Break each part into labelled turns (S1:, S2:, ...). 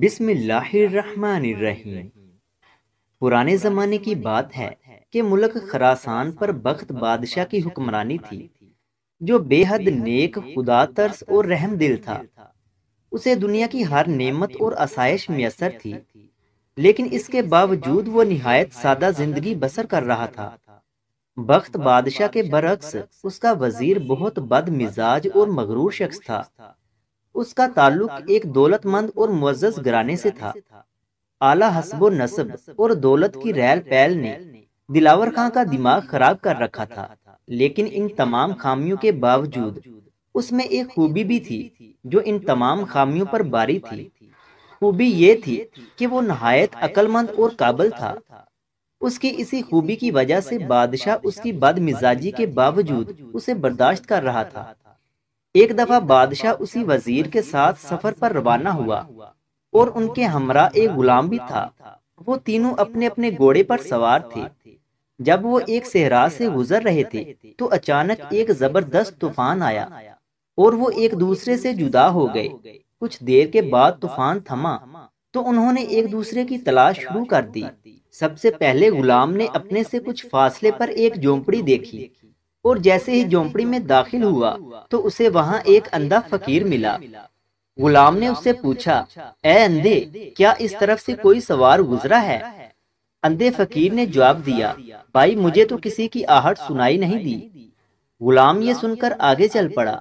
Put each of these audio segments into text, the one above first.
S1: बिस्मिल्लाहिर्रहमानिर्रहीम पुराने ज़माने की बात है कि मुल्क खरासान पर बख्त बादशाह की हुक्मरानी थी जो बेहद नेक खुदा तर्स और रहम दिल था उसे दुनिया की हर नेमत और आसाइश मयसर थी लेकिन इसके बावजूद वो नहायत सादा जिंदगी बसर कर रहा था बख्त बादशाह के बरक्स उसका वजीर बहुत बदमिजाज और मगरूर शख्स था उसका ताल्लुक एक दौलतमंद और मुजस घराने से था आला हसबो नसब और दौलत की रैल पैल ने दिलावर खां का दिमाग खराब कर रखा था लेकिन इन तमाम खामियों के बावजूद उसमें एक खूबी भी थी जो इन तमाम खामियों पर बारी थी खूबी ये थी कि वो नहायत अकलमंद और काबल था उसकी इसी खूबी की वजह से बादशाह उसकी बदमिजाजी के बावजूद उसे बर्दाश्त कर रहा था एक दफा बादशाह उसी वजीर के साथ सफर पर रवाना हुआ और उनके हमरा एक गुलाम भी था वो तीनों अपने अपने घोड़े पर सवार थे जब वो एक सहरा से गुजर रहे थे तो अचानक एक जबरदस्त तूफान आया और वो एक दूसरे से जुदा हो गए कुछ देर के बाद तूफान थमा तो उन्होंने एक दूसरे की तलाश शुरू कर दी सबसे पहले गुलाम ने अपने से कुछ फासले पर एक झोंपड़ी देखी और जैसे ही झोंपड़ी में दाखिल हुआ तो उसे वहाँ एक अंधा फकीर मिला गुलाम ने उससे पूछा ए अंधे क्या इस तरफ से कोई सवार गुजरा है अंधे फकीर ने जवाब दिया भाई मुझे तो किसी की आहट सुनाई नहीं दी गुलाम ये सुनकर आगे चल पड़ा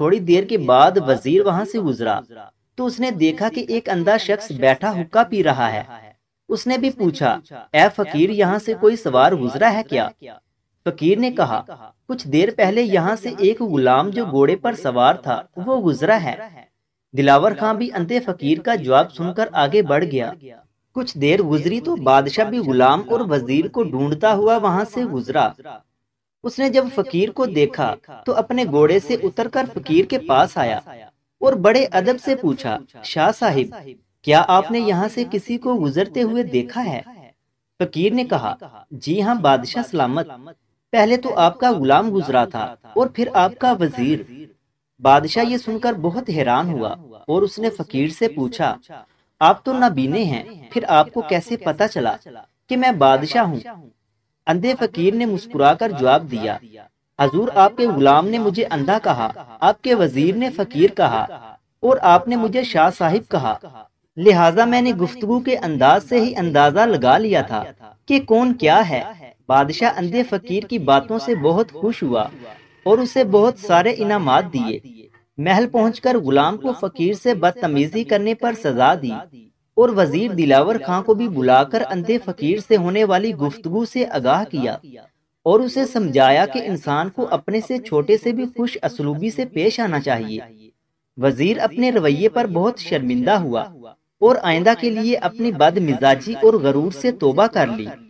S1: थोड़ी देर के बाद वजीर वहाँ से गुजरा तो उसने देखा कि एक अंधा शख्स बैठा हुक्का पी रहा है उसने भी पूछा ए फकीर यहाँ से कोई सवार गुजरा है क्या फकीर ने कहा कुछ देर पहले यहाँ से एक गुलाम जो घोड़े पर सवार था वो गुजरा है दिलावर खां भी अंधे फकीर का जवाब सुनकर आगे बढ़ गया कुछ देर गुजरी तो बादशाह भी गुलाम और वजीर को ढूंढता हुआ वहाँ से गुजरा उसने जब फकीर को देखा तो अपने घोड़े से उतरकर फकीर के पास आया और बड़े अदब से पूछा शाह साहिब क्या आपने यहाँ से किसी को गुजरते हुए देखा है फकीर ने कहा जी हाँ बादशाह सलामत पहले तो आपका गुलाम गुजरा था और फिर आपका वजीर बादशाह ये सुनकर बहुत हैरान हुआ और उसने फकीर से पूछा आप तो नबीने हैं फिर आपको कैसे पता चला कि मैं बादशाह हूँ अंधे फकीर ने मुस्कुराकर जवाब दिया हजूर आपके गुलाम ने मुझे अंधा कहा आपके वजीर ने फकीर कहा और आपने मुझे शाह साहिब कहा लिहाजा मैंने गुफ्तगु के अंदाज से ही अंदाजा लगा लिया था कि कौन क्या है बादशाह अंधे फकीर की बातों से बहुत खुश हुआ और उसे बहुत सारे इनामात दिए महल पहुंचकर गुलाम को फकीर से बदतमीजी करने पर सजा दी और वजीर दिलावर खां को भी बुलाकर अंधे फकीर से होने वाली गुफ्तगु से आगाह किया और उसे समझाया कि इंसान को अपने से छोटे से भी खुश असलूबी से पेश आना चाहिए वजीर अपने रवैये पर बहुत शर्मिंदा हुआ और आइंदा के लिए अपनी बदमिजाजी और गरूर से तोबा कर ली